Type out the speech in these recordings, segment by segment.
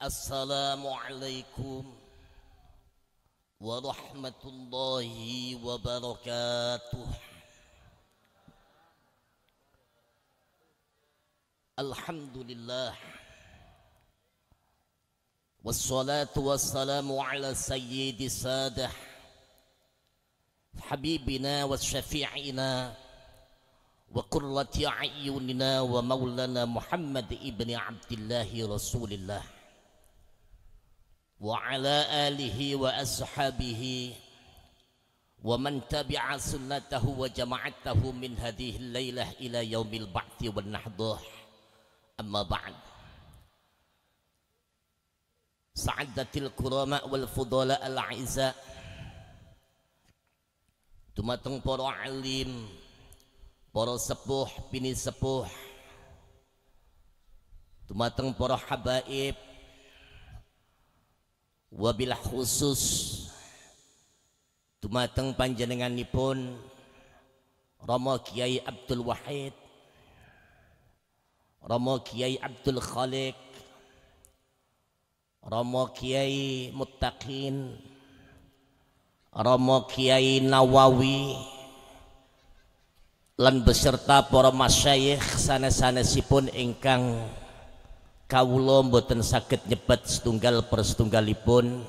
السلام عليكم ورحمة الله وبركاته الحمد لله والصلاة والسلام على سيد السادة حبيبنا وشفيعنا وقرة أعيننا ومولانا محمد ابن عبد الله رسول الله وعلى آله وأصحابه ومن تبع سنته وجمعته من هذه الليلة إلى يوم البعث والنحض أما بعد سعدة الكرماء والفضلاء العزاء تمتن برو علم برو سبوح بني سبوح تمتن برو حبائب wabil khusus tumateng panjenenganipun Rama Kiai Abdul Wahid Rama Kiai Abdul Khalik Rama Kiai Muttaqin Rama Kiai Nawawi lan beserta para masyayikh sanes-sanesipun ingkang kawula mboten saged nyebet setunggal per setunggalipun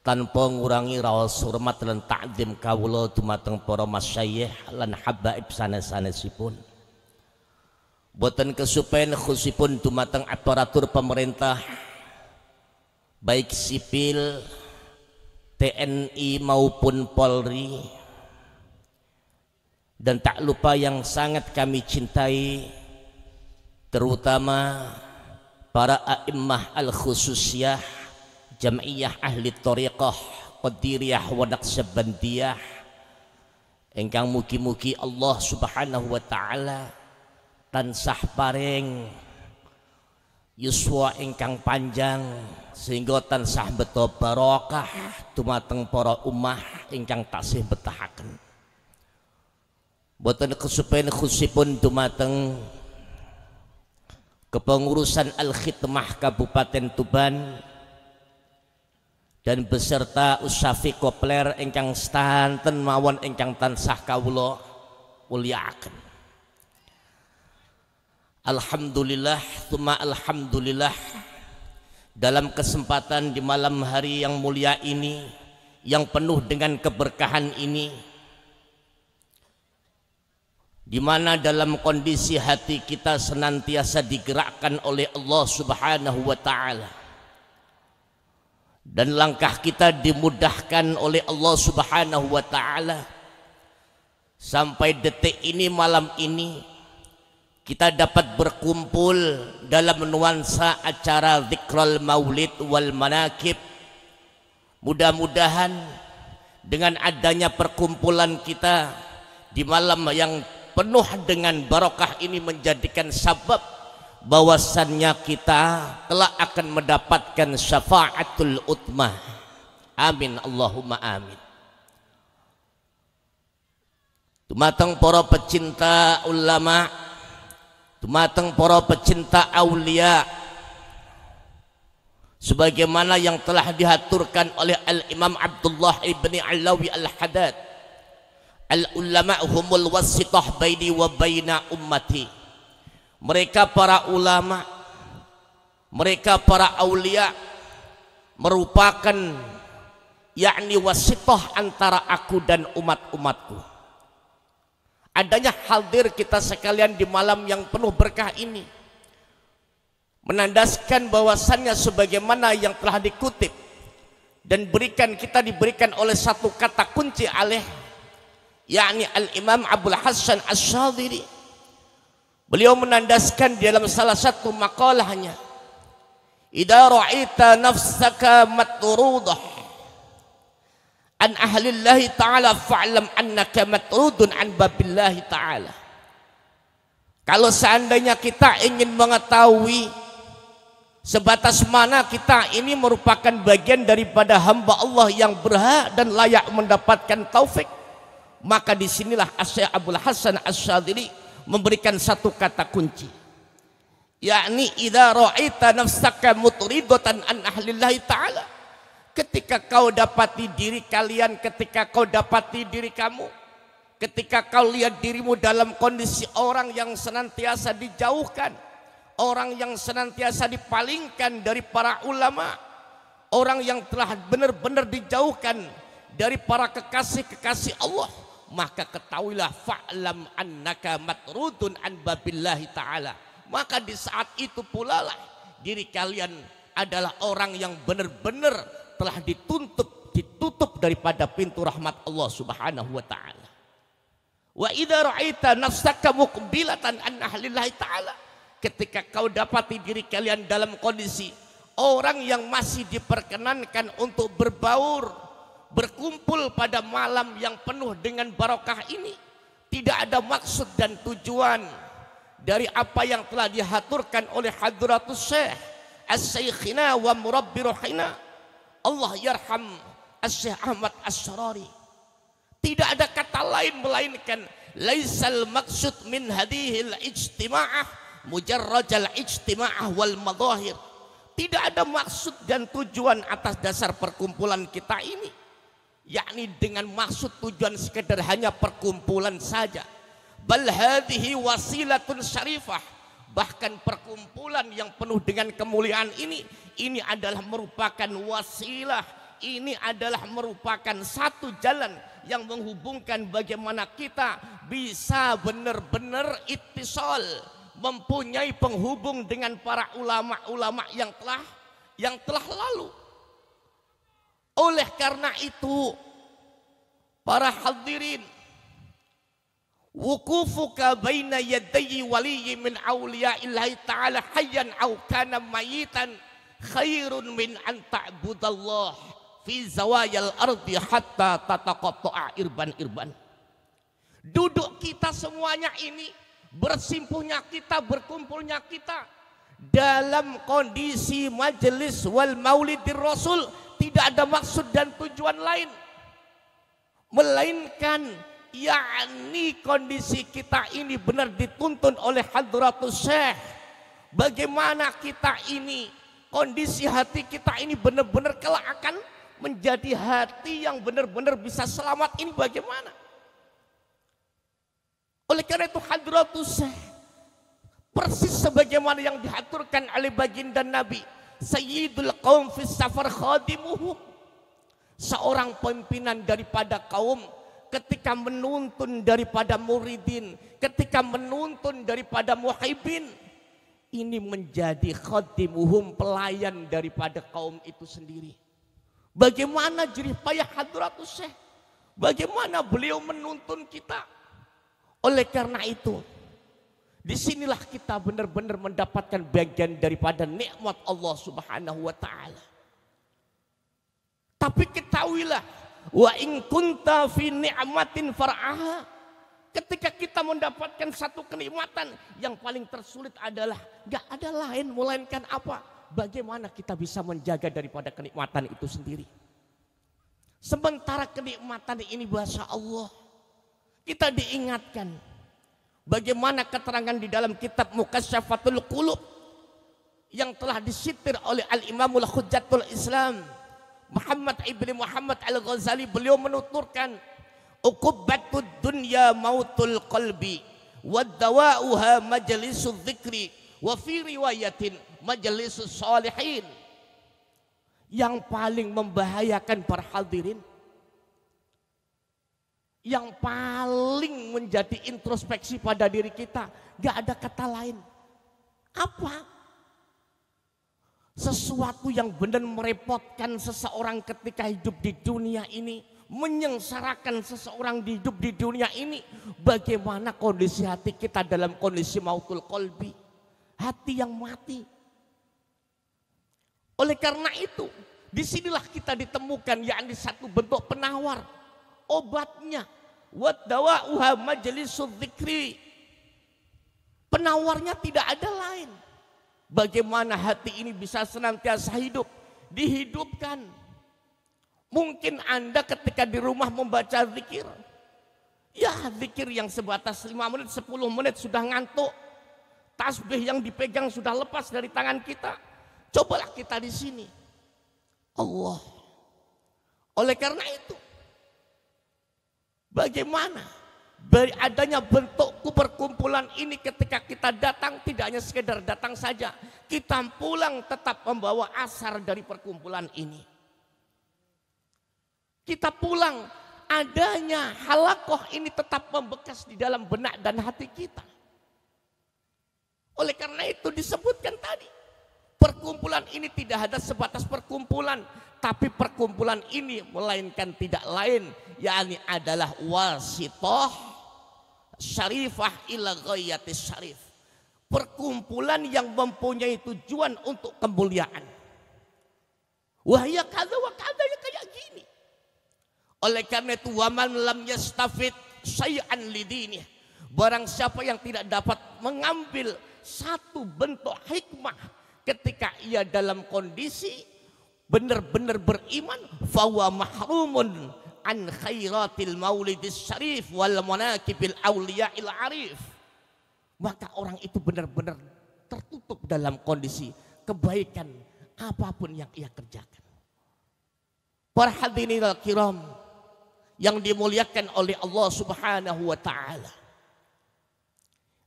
tanpa ngurangi raos hormat lan takdim kawula dumateng para masyayikh lan habaib sanes-sanesipun mboten kesupen khusipun dumateng aparatur pemerintah baik sipil TNI maupun Polri dan tak lupa yang sangat kami cintai terutama para a'immah al-khususiyah jam'iyah ahli tariqah qadiriyah wa naqsabandiyah engkang mugi-mugi Allah subhanahu wa ta'ala tansah paring yuswa engkang panjang sehingga tansah beto barokah tumateng para umah engkang taksih betahakan buatan kesupen khusipun tumateng kepengurusan Al-Khidmah Kabupaten Tuban dan beserta Usafi Kopler engkang stanten mawon engkang tansah kawula mulyakaken Alhamdulillah tuma alhamdulillah dalam kesempatan di malam hari yang mulia ini yang penuh dengan keberkahan ini di mana dalam kondisi hati kita senantiasa digerakkan oleh Allah Subhanahu wa taala dan langkah kita dimudahkan oleh Allah Subhanahu wa taala sampai detik ini malam ini kita dapat berkumpul dalam nuansa acara zikrul maulid wal manakib mudah-mudahan dengan adanya perkumpulan kita di malam yang penuh dengan barokah ini menjadikan sebab bahwasannya kita telah akan mendapatkan syafaatul utmah amin Allahumma amin Tumateng para pecinta ulama Tumateng para pecinta aulia Sebagaimana yang telah dihaturkan oleh Al-Imam Abdullah ibni Alawi Al-Haddad al ulama humul wasitah baini wa baina ummati mereka para ulama mereka para aulia merupakan yakni wasitoh antara aku dan umat-umatku adanya hadir kita sekalian di malam yang penuh berkah ini menandaskan bahwasannya sebagaimana yang telah dikutip dan berikan kita diberikan oleh satu kata kunci alih yakni Al-Imam Abdul Hasan As-Sadhiri. Beliau menandaskan di dalam salah satu makalahnya, "Idza ra'aita nafsaka matrudah an ahlillahi ta'ala fa'lam annaka matrudun an babillahi ta'ala." Kalau seandainya kita ingin mengetahui sebatas mana kita ini merupakan bagian daripada hamba Allah yang berhak dan layak mendapatkan taufik maka disinilah Asy Abdul Hasan Asyadili memberikan satu kata kunci. Yakni idza ra'aita nafsaka mutridatan an ahlillahi ta'ala. Ketika kau dapati diri kalian, ketika kau dapati diri kamu, ketika kau lihat dirimu dalam kondisi orang yang senantiasa dijauhkan, orang yang senantiasa dipalingkan dari para ulama, orang yang telah benar-benar dijauhkan dari para kekasih-kekasih Allah maka ketahuilah fa'lam annaka matrudun an babillahi ta'ala maka di saat itu pula lah diri kalian adalah orang yang benar-benar telah dituntut ditutup daripada pintu rahmat Allah Subhanahu wa taala wa idza ra'aita nafsaka muqbilatan an ahlillahi ta'ala ketika kau dapati diri kalian dalam kondisi orang yang masih diperkenankan untuk berbaur berkumpul pada malam yang penuh dengan barokah ini tidak ada maksud dan tujuan dari apa yang telah dihaturkan oleh Hadratus Syekh As-Syekhina wa Murabbi Ruhina Allah Yarham As-Syekh Ahmad As-Sarari tidak ada kata lain melainkan laisal maksud min hadhil ijtima'ah mujarrajal ijtima'ah wal madahir tidak ada maksud dan tujuan atas dasar perkumpulan kita ini yakni dengan maksud tujuan sekedar hanya perkumpulan saja bal hadhihi wasilatun syarifah bahkan perkumpulan yang penuh dengan kemuliaan ini ini adalah merupakan wasilah ini adalah merupakan satu jalan yang menghubungkan bagaimana kita bisa benar-benar ittisal mempunyai penghubung dengan para ulama-ulama yang telah yang telah lalu oleh karena itu, para hadirin, wukufuka baina yadayi waliyi min awliya ilahi ta'ala hayyan aw kana mayitan khairun min an ta'budallah fi zawayal ardi hatta tataqatta'a irban-irban. Duduk kita semuanya ini, bersimpuhnya kita, berkumpulnya kita dalam kondisi majelis wal maulid di rasul tidak ada maksud dan tujuan lain. Melainkan yakni kondisi kita ini benar dituntun oleh hadratus syekh. Bagaimana kita ini, kondisi hati kita ini benar-benar kelak akan menjadi hati yang benar-benar bisa selamat ini bagaimana? Oleh karena itu hadratus syekh persis sebagaimana yang diaturkan oleh baginda Nabi sayyidul qaum fis safar khadimuhu. Seorang pimpinan daripada kaum ketika menuntun daripada muridin, ketika menuntun daripada muhibin, ini menjadi khadimuhum pelayan daripada kaum itu sendiri. Bagaimana jerih payah hadratus syekh? Bagaimana beliau menuntun kita? Oleh karena itu, Disinilah kita benar-benar mendapatkan bagian daripada nikmat Allah Subhanahu wa taala. Tapi ketahuilah wa in kunta fi ni'matin far'aha ketika kita mendapatkan satu kenikmatan yang paling tersulit adalah gak ada lain melainkan apa bagaimana kita bisa menjaga daripada kenikmatan itu sendiri sementara kenikmatan ini bahasa Allah kita diingatkan Bagaimana keterangan di dalam kitab Mukasyafatul Qulub yang telah disitir oleh Al-Imamul Hujjatul Islam Muhammad Ibn Muhammad Al-Ghazali beliau menuturkan uqubbatud dunya mautul qalbi wad dawa'uha majlisu dzikri wa fi riwayatin majlisu salihin yang paling membahayakan para hadirin yang paling menjadi introspeksi pada diri kita. Gak ada kata lain. Apa? Sesuatu yang benar merepotkan seseorang ketika hidup di dunia ini. Menyengsarakan seseorang di hidup di dunia ini. Bagaimana kondisi hati kita dalam kondisi mautul kolbi. Hati yang mati. Oleh karena itu, disinilah kita ditemukan yakni satu bentuk penawar. Obatnya wa dawa'uha majlisud Penawarnya tidak ada lain. Bagaimana hati ini bisa senantiasa hidup, dihidupkan. Mungkin Anda ketika di rumah membaca zikir, ya zikir yang sebatas lima menit, sepuluh menit sudah ngantuk. Tasbih yang dipegang sudah lepas dari tangan kita. Cobalah kita di sini. Allah. Oleh karena itu, Bagaimana? adanya bentuk perkumpulan ini ketika kita datang tidak hanya sekedar datang saja. Kita pulang tetap membawa asar dari perkumpulan ini. Kita pulang adanya halakoh ini tetap membekas di dalam benak dan hati kita. Oleh karena itu disebutkan tadi. Perkumpulan ini tidak ada sebatas perkumpulan tapi perkumpulan ini melainkan tidak lain yakni adalah wasitoh syarifah ila ghayatis syarif. Perkumpulan yang mempunyai tujuan untuk kemuliaan. Wah ya kada wa kada ya kayak gini. Oleh karena itu waman lam yastafid sayan lidini Barang siapa yang tidak dapat mengambil satu bentuk hikmah ketika ia dalam kondisi benar-benar beriman fawa mahrumun an khairatil maulidis syarif wal manakibil awliya'il arif maka orang itu benar-benar tertutup dalam kondisi kebaikan apapun yang ia kerjakan para hadirin kiram yang dimuliakan oleh Allah subhanahu wa ta'ala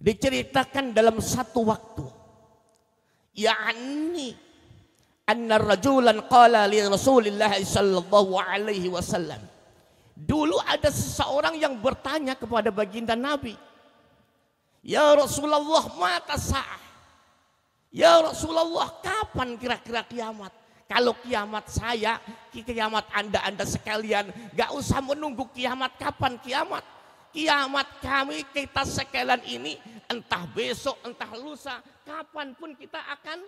diceritakan dalam satu waktu yakni anna rajulan qala li Rasulillah sallallahu alaihi wasallam. Dulu ada seseorang yang bertanya kepada baginda Nabi. Ya Rasulullah mata sah Ya Rasulullah kapan kira-kira kiamat? Kalau kiamat saya, kiamat anda-anda sekalian. Gak usah menunggu kiamat kapan kiamat. Kiamat kami kita sekalian ini entah besok entah lusa kapanpun kita akan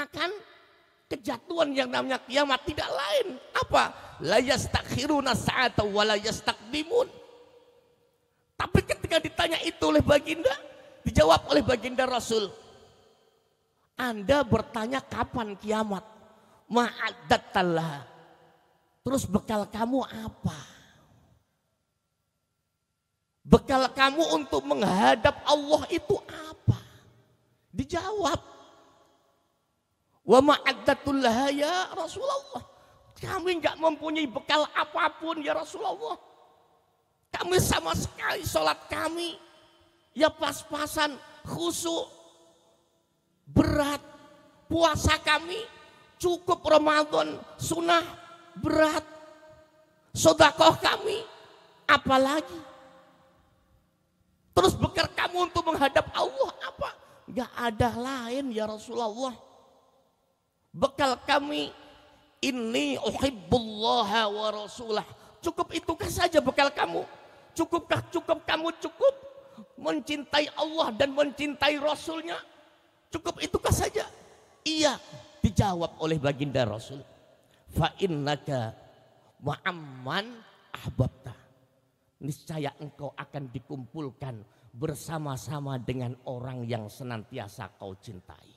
akan kejatuhan yang namanya kiamat tidak lain apa layas takhiruna saat walayas takdimun tapi ketika ditanya itu oleh baginda dijawab oleh baginda Rasul Anda bertanya kapan kiamat ma'adatallah terus bekal kamu apa bekal kamu untuk menghadap Allah itu apa dijawab Wa ma'addatul ya Rasulullah. Kami nggak mempunyai bekal apapun ya Rasulullah. Kami sama sekali sholat kami ya pas-pasan khusuk berat puasa kami cukup Ramadan sunnah berat sodakoh kami apalagi terus bekal kamu untuk menghadap Allah apa Enggak ada lain ya Rasulullah Bekal kami ini uhibbullaha wa rasulah. Cukup itukah saja bekal kamu? Cukupkah cukup kamu cukup mencintai Allah dan mencintai Rasulnya? Cukup itukah saja? Iya, dijawab oleh baginda Rasul. Fa innaka ma'amman ahbabta. Niscaya engkau akan dikumpulkan bersama-sama dengan orang yang senantiasa kau cintai.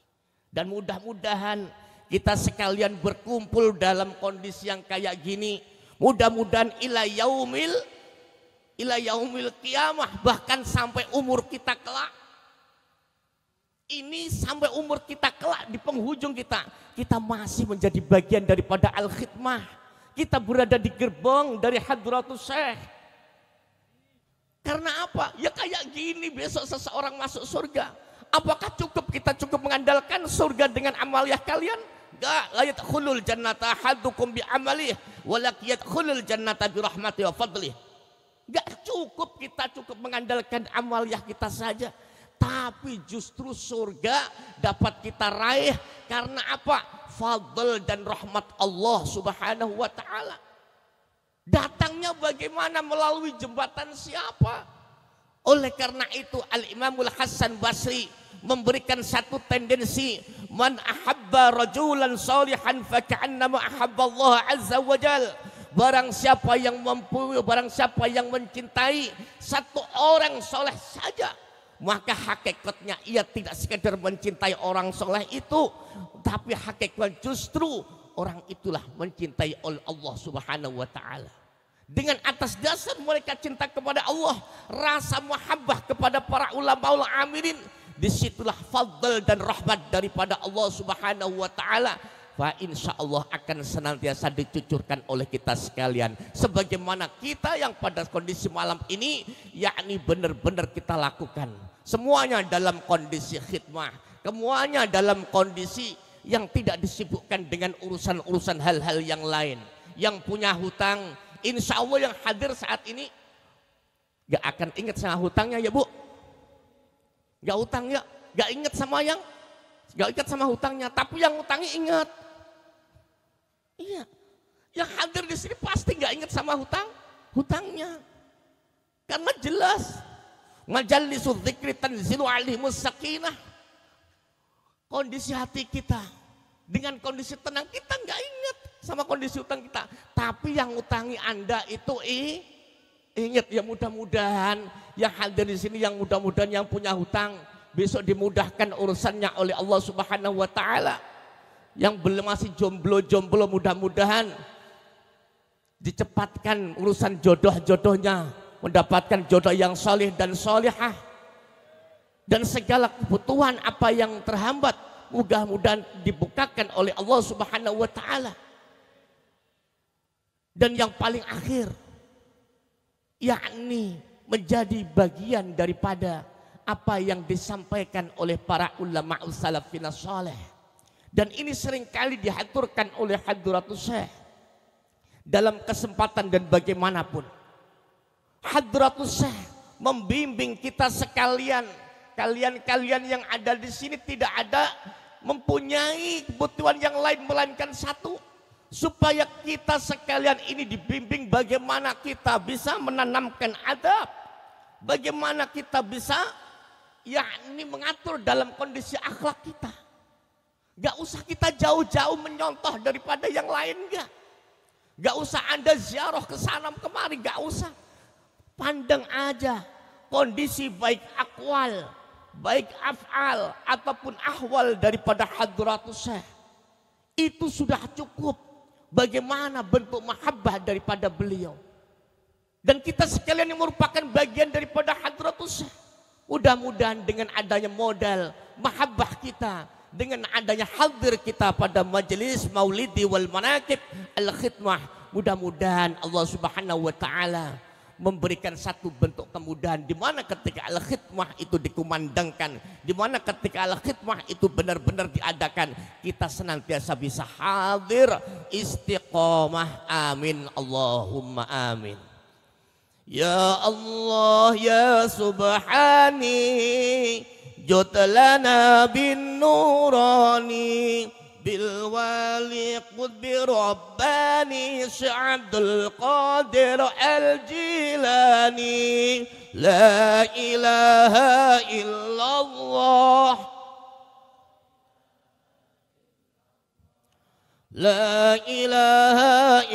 Dan mudah-mudahan kita sekalian berkumpul dalam kondisi yang kayak gini. Mudah-mudahan ila yaumil ila yaumil kiamah bahkan sampai umur kita kelak. Ini sampai umur kita kelak di penghujung kita, kita masih menjadi bagian daripada al-khidmah. Kita berada di gerbong dari hadratus syekh. Karena apa? Ya kayak gini besok seseorang masuk surga. Apakah cukup kita cukup mengandalkan surga dengan amaliah kalian? la yadkhulul jannata hadukum bi amali walakiat yadkhulul jannata bi rahmati wa fadlih. Gak cukup kita cukup mengandalkan amaliah ya kita saja. Tapi justru surga dapat kita raih karena apa? Fadl dan rahmat Allah subhanahu wa ta'ala. Datangnya bagaimana melalui jembatan siapa? Oleh karena itu Al-Imamul Hasan Basri memberikan satu tendensi man ahabba rajulan salihan faka'annama ahabba Allah azza wa jal barang siapa yang mampu barang siapa yang mencintai satu orang soleh saja maka hakikatnya ia tidak sekedar mencintai orang soleh itu tapi hakikat justru orang itulah mencintai oleh Allah subhanahu wa ta'ala dengan atas dasar mereka cinta kepada Allah, rasa muhabbah kepada para ulama ulama amirin, disitulah fadl dan rahmat daripada Allah Subhanahu wa taala Fa insya Allah akan senantiasa dicucurkan oleh kita sekalian. Sebagaimana kita yang pada kondisi malam ini, yakni benar-benar kita lakukan. Semuanya dalam kondisi khidmah. Semuanya dalam kondisi yang tidak disibukkan dengan urusan-urusan hal-hal yang lain. Yang punya hutang, Insya Allah yang hadir saat ini gak akan ingat sama hutangnya ya bu. Gak hutang ya, gak ingat sama yang, gak ingat sama hutangnya. Tapi yang hutangnya ingat. Iya, yang hadir di sini pasti gak ingat sama hutang, hutangnya. Karena jelas majalisul dzikri tanzilu alihimus sakinah. Kondisi hati kita dengan kondisi tenang kita gak ingat sama kondisi utang kita. Tapi yang utangi Anda itu i, ingat ya mudah-mudahan yang hadir di sini yang mudah-mudahan yang punya hutang besok dimudahkan urusannya oleh Allah Subhanahu wa taala. Yang belum masih jomblo-jomblo mudah-mudahan dicepatkan urusan jodoh-jodohnya, mendapatkan jodoh yang soleh dan solehah. Dan segala kebutuhan apa yang terhambat mudah-mudahan dibukakan oleh Allah Subhanahu wa taala dan yang paling akhir yakni menjadi bagian daripada apa yang disampaikan oleh para ulama salafina saleh dan ini seringkali dihaturkan oleh hadratus syekh dalam kesempatan dan bagaimanapun hadratus syekh membimbing kita sekalian kalian-kalian yang ada di sini tidak ada mempunyai kebutuhan yang lain melainkan satu supaya kita sekalian ini dibimbing bagaimana kita bisa menanamkan adab bagaimana kita bisa yakni mengatur dalam kondisi akhlak kita gak usah kita jauh-jauh menyontoh daripada yang lain gak gak usah anda ziarah ke sana kemari gak usah pandang aja kondisi baik akwal baik afal ataupun ahwal daripada hadratus syekh itu sudah cukup bagaimana bentuk mahabbah daripada beliau. Dan kita sekalian yang merupakan bagian daripada hadratus Mudah-mudahan dengan adanya modal mahabbah kita, dengan adanya hadir kita pada majelis maulidi wal manakib al khidmah, mudah-mudahan Allah Subhanahu wa taala memberikan satu bentuk kemudahan di mana ketika al-khidmah itu dikumandangkan, di mana ketika al-khidmah itu benar-benar diadakan, kita senantiasa bisa hadir istiqomah. Amin. Allahumma amin. Ya Allah ya subhani jut bin nurani بالوالي قد برباني سعد القادر الجيلاني لا إله إلا الله لا إله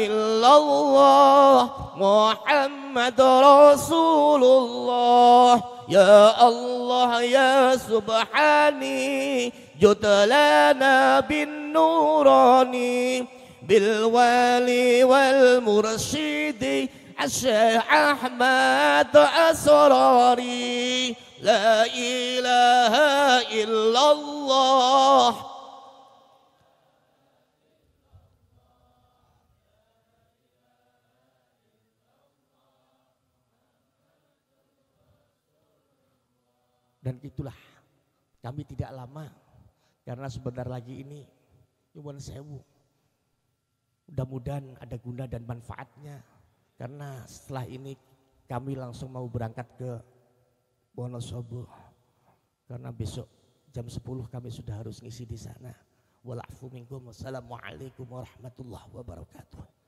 إلا الله محمد رسول الله يا الله يا سبحاني لنا بالنوران بالوالي والمرشد الشيخ أحمد أسراري لا إله إلا الله Dan itulah kami tidak lama Karena sebentar lagi ini nyuwun sewu. Mudah-mudahan ada guna dan manfaatnya. Karena setelah ini kami langsung mau berangkat ke Wonosobo. Karena besok jam 10 kami sudah harus ngisi di sana. Wassalamualaikum warahmatullahi wabarakatuh.